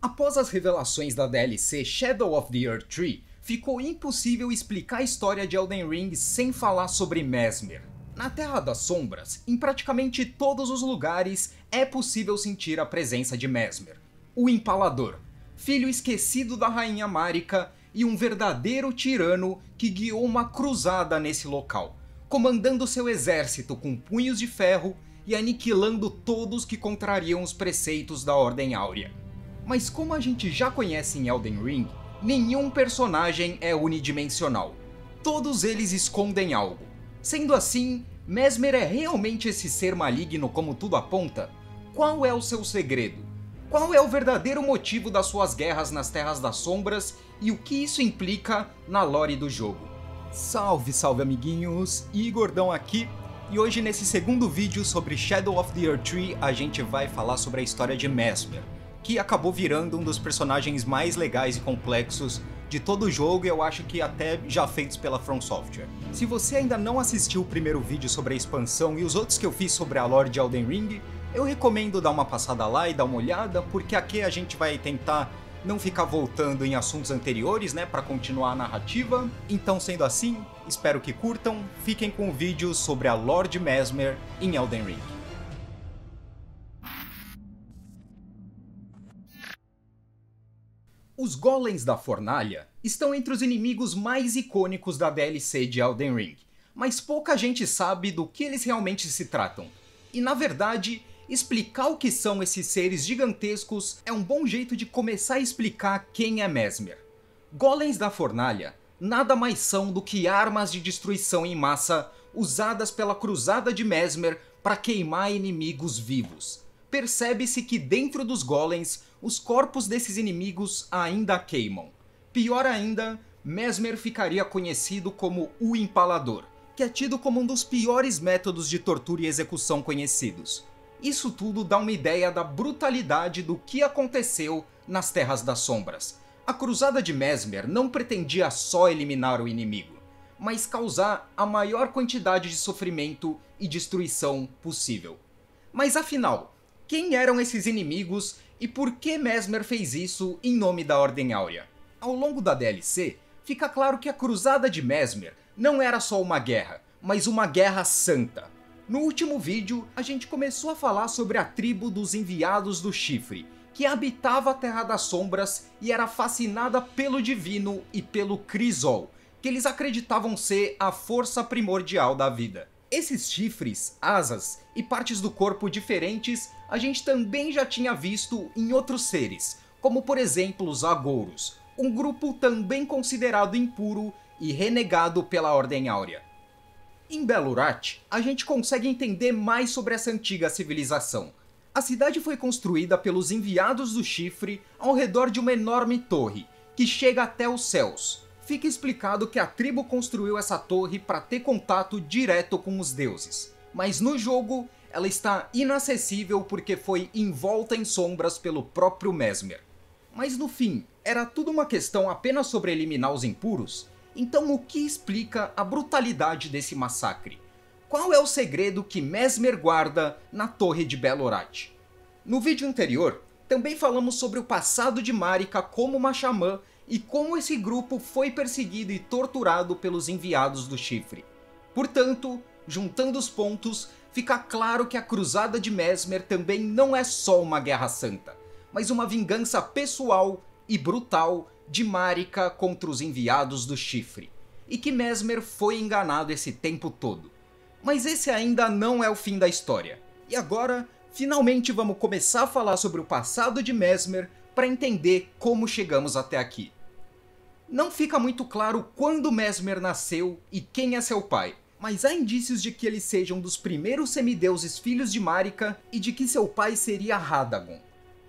Após as revelações da DLC Shadow of the Earth Tree, ficou impossível explicar a história de Elden Ring sem falar sobre Mesmer. Na Terra das Sombras, em praticamente todos os lugares, é possível sentir a presença de Mesmer. O Empalador, filho esquecido da Rainha Marika e um verdadeiro tirano que guiou uma cruzada nesse local, comandando seu exército com punhos de ferro e aniquilando todos que contrariam os preceitos da Ordem Áurea. Mas como a gente já conhece em Elden Ring, nenhum personagem é unidimensional. Todos eles escondem algo. Sendo assim, Mesmer é realmente esse ser maligno como tudo aponta? Qual é o seu segredo? Qual é o verdadeiro motivo das suas guerras nas Terras das Sombras e o que isso implica na lore do jogo? Salve, salve amiguinhos, Igordão aqui, e hoje nesse segundo vídeo sobre Shadow of the Earth Tree a gente vai falar sobre a história de Mesmer que acabou virando um dos personagens mais legais e complexos de todo o jogo e eu acho que até já feitos pela From Software. Se você ainda não assistiu o primeiro vídeo sobre a expansão e os outros que eu fiz sobre a lore de Elden Ring, eu recomendo dar uma passada lá e dar uma olhada, porque aqui a gente vai tentar não ficar voltando em assuntos anteriores, né, para continuar a narrativa. Então, sendo assim, espero que curtam, fiquem com o vídeo sobre a Lord Mesmer em Elden Ring. Os Golems da Fornalha estão entre os inimigos mais icônicos da DLC de Elden Ring, mas pouca gente sabe do que eles realmente se tratam. E na verdade, explicar o que são esses seres gigantescos é um bom jeito de começar a explicar quem é Mesmer. Golems da Fornalha nada mais são do que armas de destruição em massa usadas pela Cruzada de Mesmer para queimar inimigos vivos. Percebe-se que dentro dos golems os corpos desses inimigos ainda queimam. Pior ainda, Mesmer ficaria conhecido como o Empalador, que é tido como um dos piores métodos de tortura e execução conhecidos. Isso tudo dá uma ideia da brutalidade do que aconteceu nas Terras das Sombras. A Cruzada de Mesmer não pretendia só eliminar o inimigo, mas causar a maior quantidade de sofrimento e destruição possível. Mas afinal, quem eram esses inimigos e por que Mesmer fez isso em nome da Ordem Áurea? Ao longo da DLC, fica claro que a Cruzada de Mesmer não era só uma guerra, mas uma guerra santa. No último vídeo, a gente começou a falar sobre a tribo dos Enviados do Chifre, que habitava a Terra das Sombras e era fascinada pelo Divino e pelo Crisol, que eles acreditavam ser a força primordial da vida. Esses chifres, asas e partes do corpo diferentes a gente também já tinha visto em outros seres, como por exemplo os agouros, um grupo também considerado impuro e renegado pela Ordem Áurea. Em Belurat, a gente consegue entender mais sobre essa antiga civilização. A cidade foi construída pelos enviados do Chifre ao redor de uma enorme torre, que chega até os céus, fica explicado que a tribo construiu essa torre para ter contato direto com os deuses, mas no jogo ela está inacessível porque foi envolta em sombras pelo próprio Mesmer. Mas no fim, era tudo uma questão apenas sobre eliminar os impuros? Então o que explica a brutalidade desse massacre? Qual é o segredo que Mesmer guarda na Torre de Belorat? No vídeo anterior, também falamos sobre o passado de Marika como uma xamã e como esse grupo foi perseguido e torturado pelos enviados do Chifre. Portanto, juntando os pontos, fica claro que a Cruzada de Mesmer também não é só uma guerra santa, mas uma vingança pessoal e brutal de Marika contra os enviados do Chifre, e que Mesmer foi enganado esse tempo todo. Mas esse ainda não é o fim da história. E agora, finalmente vamos começar a falar sobre o passado de Mesmer para entender como chegamos até aqui. Não fica muito claro quando Mesmer nasceu e quem é seu pai, mas há indícios de que ele seja um dos primeiros semideuses filhos de Marika e de que seu pai seria Radagon.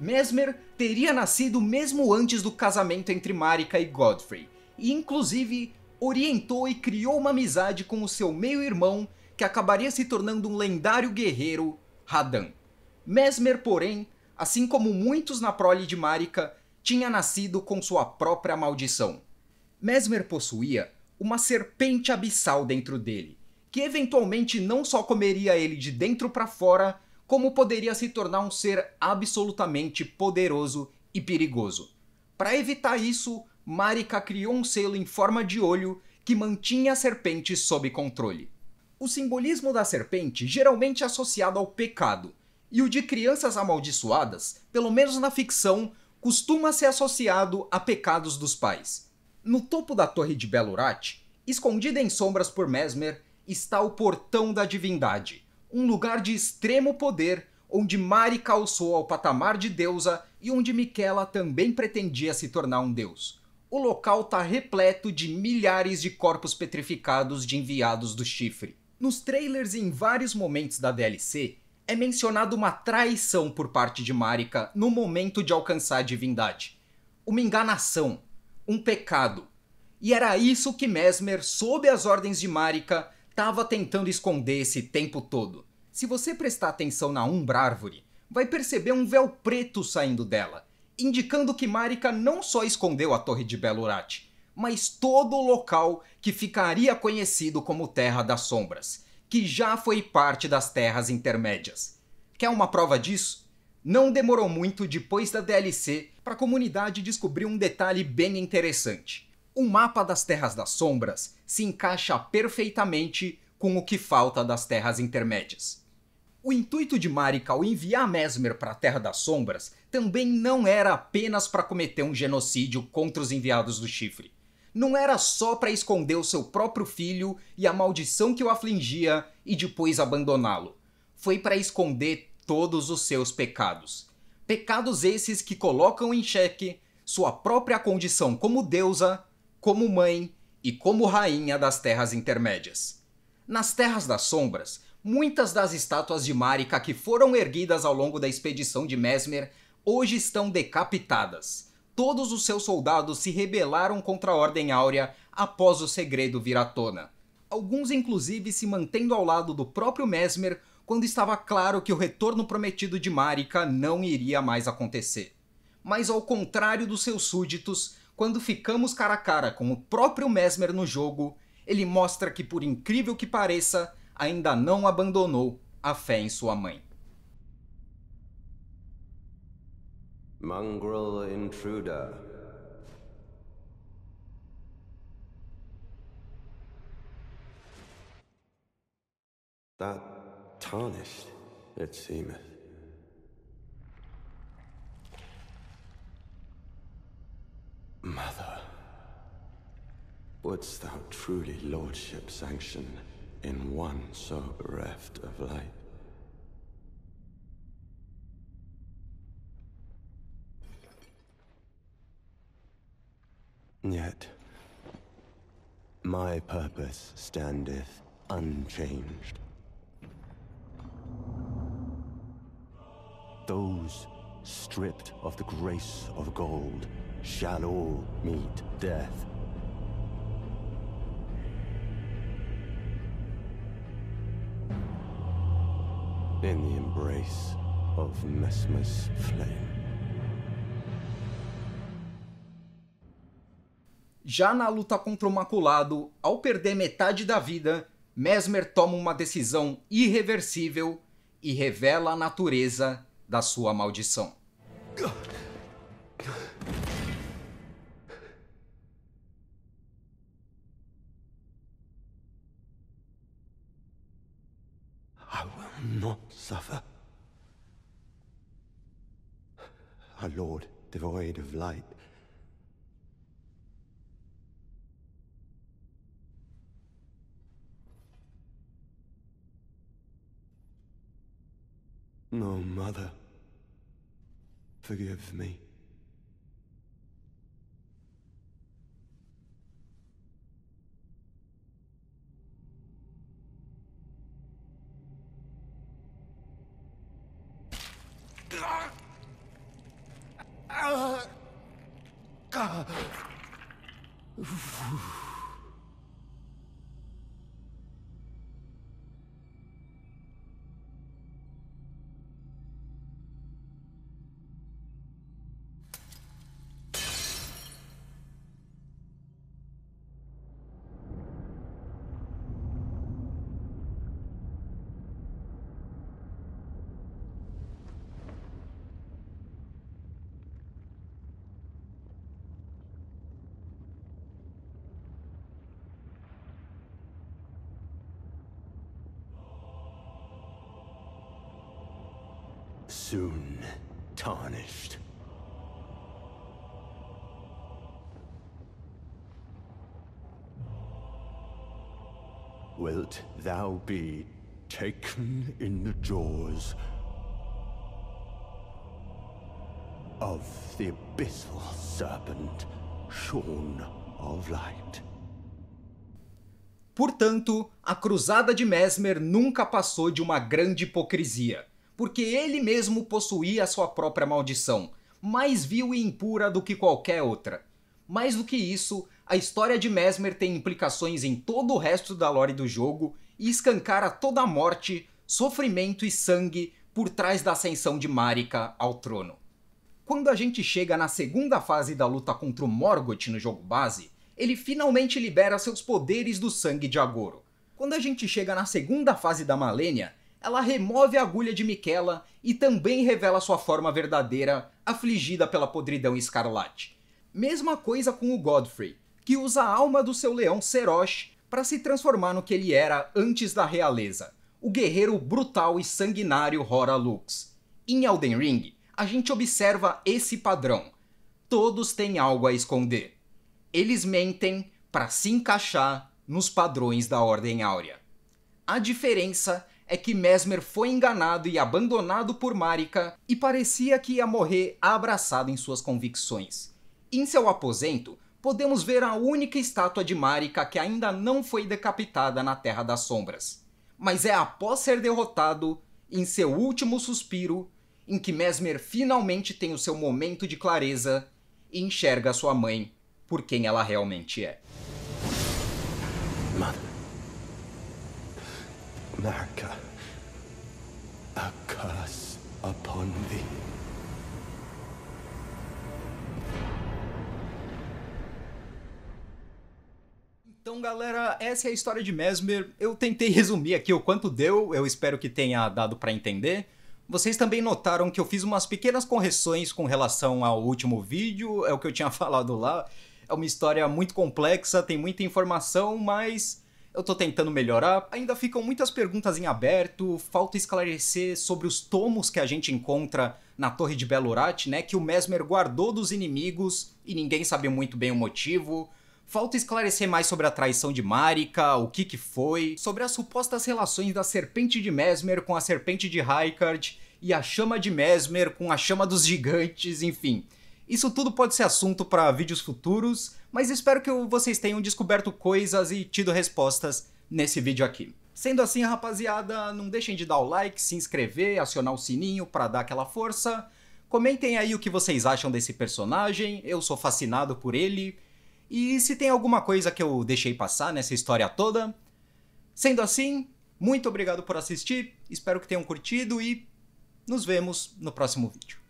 Mesmer teria nascido mesmo antes do casamento entre Marika e Godfrey, e inclusive orientou e criou uma amizade com o seu meio-irmão que acabaria se tornando um lendário guerreiro, Radan. Mesmer, porém, assim como muitos na prole de Marika, tinha nascido com sua própria maldição. Mesmer possuía uma serpente abissal dentro dele, que eventualmente não só comeria ele de dentro para fora, como poderia se tornar um ser absolutamente poderoso e perigoso. Para evitar isso, Marika criou um selo em forma de olho que mantinha a serpente sob controle. O simbolismo da serpente geralmente é associado ao pecado, e o de crianças amaldiçoadas, pelo menos na ficção, costuma ser associado a pecados dos pais. No topo da torre de Belurat, escondida em sombras por Mesmer, está o Portão da Divindade, um lugar de extremo poder onde Mari calçou ao patamar de deusa e onde Miquela também pretendia se tornar um deus. O local está repleto de milhares de corpos petrificados de enviados do chifre. Nos trailers e em vários momentos da DLC, é mencionada uma traição por parte de Marika no momento de alcançar a divindade. Uma enganação, um pecado. E era isso que Mesmer, sob as ordens de Marika, estava tentando esconder esse tempo todo. Se você prestar atenção na Umbra Árvore, vai perceber um véu preto saindo dela, indicando que Marika não só escondeu a Torre de Belurat, mas todo o local que ficaria conhecido como Terra das Sombras, que já foi parte das Terras Intermédias. Quer uma prova disso? Não demorou muito depois da DLC para a comunidade descobrir um detalhe bem interessante. O mapa das Terras das Sombras se encaixa perfeitamente com o que falta das Terras Intermédias. O intuito de Marika ao enviar Mesmer para a Terra das Sombras também não era apenas para cometer um genocídio contra os enviados do Chifre. Não era só para esconder o seu próprio filho e a maldição que o afligia e depois abandoná-lo. Foi para esconder todos os seus pecados. Pecados esses que colocam em xeque sua própria condição como deusa, como mãe e como rainha das terras intermédias. Nas Terras das Sombras, muitas das estátuas de Marika que foram erguidas ao longo da expedição de Mesmer hoje estão decapitadas. Todos os seus soldados se rebelaram contra a Ordem Áurea após o segredo vir à tona. Alguns inclusive se mantendo ao lado do próprio Mesmer quando estava claro que o retorno prometido de Marika não iria mais acontecer. Mas ao contrário dos seus súditos, quando ficamos cara a cara com o próprio Mesmer no jogo, ele mostra que, por incrível que pareça, ainda não abandonou a fé em sua mãe. Mongrel Intruder. That tarnished, it seemeth. Mother, wouldst thou truly lordship sanction in one so bereft of light? Yet, my purpose standeth unchanged. those stripped of the grace of gold shall all meet death. In the embrace of Mesmer's flame. Já na luta contra o Maculado, ao perder metade da vida, Mesmer toma uma decisão irreversível e revela a natureza da sua maldição. I will not suffer. A Lord devoid of light Oh, Mother, forgive me. Ah! soon tarnished. Wilt thou be taken in the jaws of the abyssal serpent shorn of light? Portanto, a cruzada de Mesmer nunca passou de uma grande hipocrisia porque ele mesmo possuía sua própria maldição, mais vil e impura do que qualquer outra. Mais do que isso, a história de Mesmer tem implicações em todo o resto da lore do jogo e escancara toda a morte, sofrimento e sangue por trás da ascensão de Marika ao trono. Quando a gente chega na segunda fase da luta contra o Morgoth no jogo base, ele finalmente libera seus poderes do sangue de Agoro. Quando a gente chega na segunda fase da Malenia, ela remove a agulha de Miquela e também revela sua forma verdadeira, afligida pela podridão escarlate. Mesma coisa com o Godfrey, que usa a alma do seu leão Serosh para se transformar no que ele era antes da realeza, o guerreiro brutal e sanguinário Hora Lux. Em Elden Ring, a gente observa esse padrão. Todos têm algo a esconder. Eles mentem para se encaixar nos padrões da Ordem Áurea. A diferença é que Mesmer foi enganado e abandonado por Marika e parecia que ia morrer abraçado em suas convicções. Em seu aposento, podemos ver a única estátua de Marika que ainda não foi decapitada na Terra das Sombras. Mas é após ser derrotado, em seu último suspiro, em que Mesmer finalmente tem o seu momento de clareza e enxerga sua mãe por quem ela realmente é. a curse upon thee. Então, galera, essa é a história de Mesmer. Eu tentei resumir aqui o quanto deu, eu espero que tenha dado para entender. Vocês também notaram que eu fiz umas pequenas correções com relação ao último vídeo, é o que eu tinha falado lá. É uma história muito complexa, tem muita informação, mas eu tô tentando melhorar. Ainda ficam muitas perguntas em aberto, falta esclarecer sobre os tomos que a gente encontra na Torre de Belorat, né, que o Mesmer guardou dos inimigos e ninguém sabe muito bem o motivo. Falta esclarecer mais sobre a traição de Marika, o que que foi, sobre as supostas relações da Serpente de Mesmer com a Serpente de Raikard e a Chama de Mesmer com a Chama dos Gigantes, enfim. Isso tudo pode ser assunto para vídeos futuros mas espero que vocês tenham descoberto coisas e tido respostas nesse vídeo aqui. Sendo assim, rapaziada, não deixem de dar o like, se inscrever, acionar o sininho para dar aquela força. Comentem aí o que vocês acham desse personagem, eu sou fascinado por ele. E se tem alguma coisa que eu deixei passar nessa história toda. Sendo assim, muito obrigado por assistir, espero que tenham curtido e nos vemos no próximo vídeo.